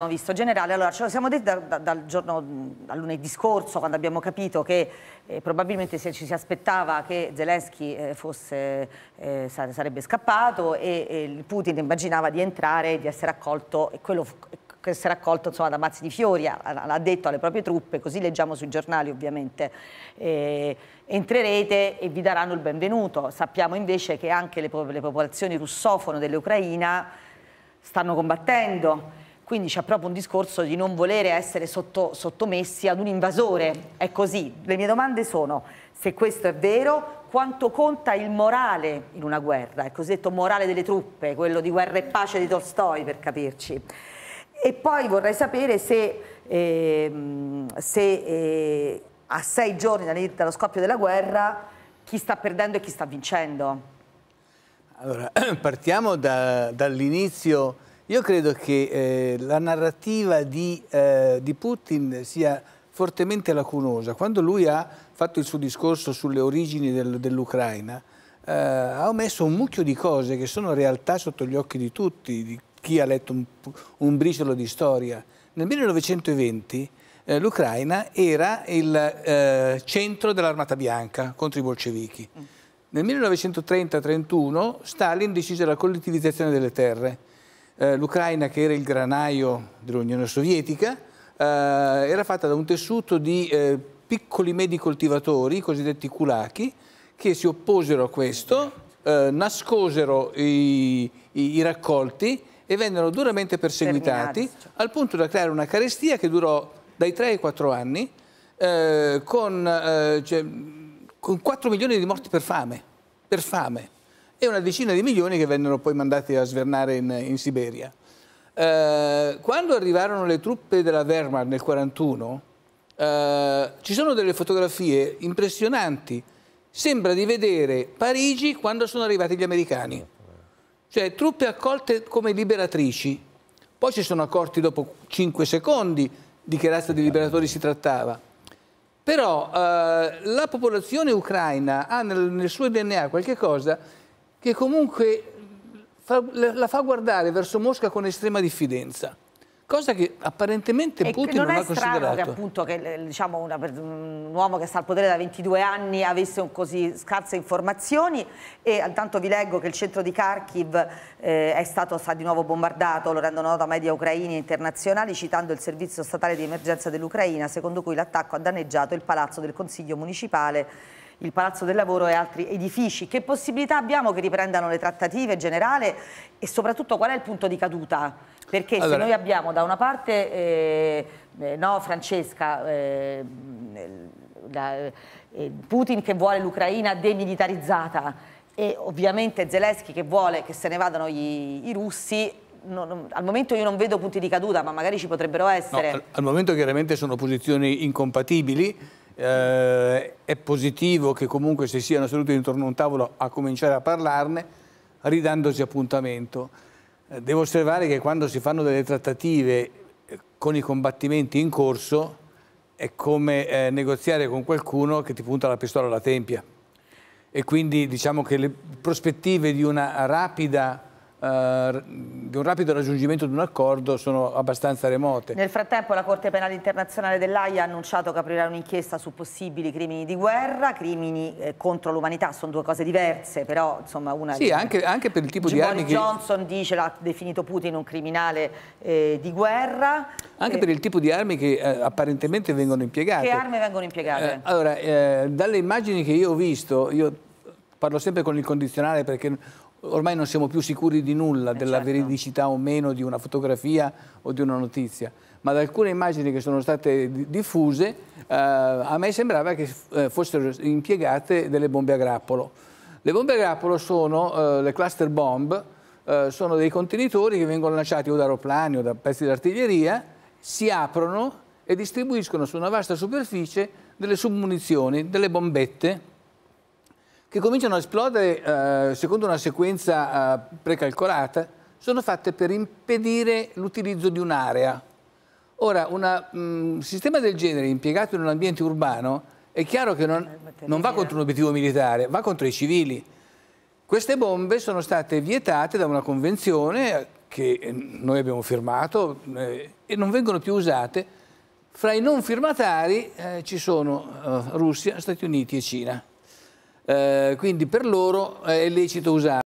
abbiamo visto generale, allora ce lo siamo detti da, da, dal giorno, dal lunedì scorso quando abbiamo capito che eh, probabilmente se ci si aspettava che Zelensky eh, fosse, eh, sarebbe scappato e, e, Putin immaginava di entrare, e di essere accolto e quello che essere accolto insomma, da mazzi di fiori, l'ha detto alle proprie truppe, così leggiamo sui giornali ovviamente, eh, entrerete e vi daranno il benvenuto. Sappiamo invece che anche le, le popolazioni russofone dell'Ucraina stanno combattendo, quindi c'è proprio un discorso di non volere essere sotto, sottomessi ad un invasore. È così. Le mie domande sono, se questo è vero, quanto conta il morale in una guerra, il cosiddetto morale delle truppe, quello di guerra e pace di Tolstoi, per capirci. E poi vorrei sapere se, eh, se eh, a sei giorni dallo scoppio della guerra chi sta perdendo e chi sta vincendo. Allora, partiamo da, dall'inizio io credo che eh, la narrativa di, eh, di, Putin sia fortemente lacunosa. Quando lui ha fatto il suo discorso sulle origini del, dell'Ucraina, eh, ha omesso un mucchio di cose che sono realtà sotto gli occhi di tutti, di chi ha letto un, un briciolo di storia. Nel 1920 eh, l'Ucraina era il eh, centro dell'Armata Bianca contro i bolscevichi. Mm. Nel 1930-31 Stalin decise la collettivizzazione delle terre eh, l'Ucraina che era il granaio dell'Unione Sovietica eh, era fatta da un tessuto di eh, piccoli medi coltivatori, i cosiddetti kulaki, che si opposero a questo, eh, nascosero i, i, i, raccolti e vennero duramente perseguitati Terminati. Cioè. al punto da creare una carestia che durò dai 3 ai 4 anni eh, con, cioè, con 4 milioni di morti per fame. Per fame e una decina di milioni che vennero poi mandati a svernare in, in Siberia. Eh, quando arrivarono le truppe della Wehrmacht nel 1941, eh, ci sono delle fotografie impressionanti. Sembra di vedere Parigi quando sono arrivati gli americani, cioè truppe accolte come liberatrici. Poi si sono accorti dopo 5 secondi di che razza di liberatori si trattava. Però eh, la popolazione ucraina ha nel, nel suo DNA qualche cosa che comunque fa, la fa guardare verso Mosca con estrema diffidenza cosa che apparentemente e Putin non, non ha considerato. Non è strano che appunto che, diciamo, una, un uomo che sta al potere da 22 anni avesse così scarse informazioni e intanto vi leggo che il centro di Kharkiv eh, è stato sta di nuovo bombardato, lo rendono nota media ucraini e internazionali citando il servizio statale di emergenza dell'Ucraina secondo cui l'attacco ha danneggiato il palazzo del consiglio municipale il Palazzo del Lavoro e altri edifici. Che possibilità abbiamo che riprendano le trattative generale e soprattutto qual è il punto di caduta? Perché allora... se noi abbiamo da una parte eh, eh, no, Francesca, eh, la, eh, Putin che vuole l'Ucraina demilitarizzata e ovviamente Zelensky che vuole che se ne vadano gli, i russi No, no, al momento io non vedo punti di caduta, ma magari ci potrebbero essere. No, al, al, momento chiaramente sono posizioni incompatibili eh, è positivo che comunque si siano seduti intorno a un tavolo a cominciare a parlarne, ridandosi appuntamento. Eh, devo osservare che quando si fanno delle trattative eh, con i combattimenti in corso è come eh, negoziare con qualcuno che ti punta la pistola alla tempia. E quindi diciamo che le prospettive di una rapida eh, di un rapido raggiungimento di un accordo sono abbastanza remote. Nel frattempo la Corte Penale Internazionale dell'AIA ha annunciato che aprirà un'inchiesta su possibili crimini di guerra, crimini eh, contro l'umanità, sono due cose diverse, però insomma una... Sì, di... anche, anche, per il tipo di armi Johnson che... Johnson dice, l'ha definito Putin un criminale eh, di guerra. Anche per il tipo di armi che eh, apparentemente vengono impiegate. Che armi vengono impiegate? Eh, allora, dalle immagini che io ho visto, io parlo sempre con il condizionale perché ormai non siamo più sicuri di nulla, eh della certo. veridicità o meno di una fotografia o di una notizia, ma da alcune immagini che sono state diffuse eh, a me sembrava che eh, fossero impiegate delle bombe a grappolo. Le bombe a grappolo sono eh, le cluster bomb, eh, sono dei contenitori che vengono lanciati o da aeroplani o da pezzi d'artiglieria, si aprono e distribuiscono su una vasta superficie delle submunizioni, delle bombette che cominciano a esplodere eh, secondo una sequenza eh, precalcolata, sono fatte per impedire l'utilizzo di un'area. Ora, un mm, sistema del genere impiegato in un ambiente urbano è chiaro che non, eh, non va contro un obiettivo militare, va contro i civili. Queste bombe sono state vietate da una convenzione che eh, noi abbiamo firmato eh, e non vengono più usate. Fra i non firmatari eh, ci sono eh, Russia, Stati Uniti e Cina. Eh, quindi per loro è lecito usare.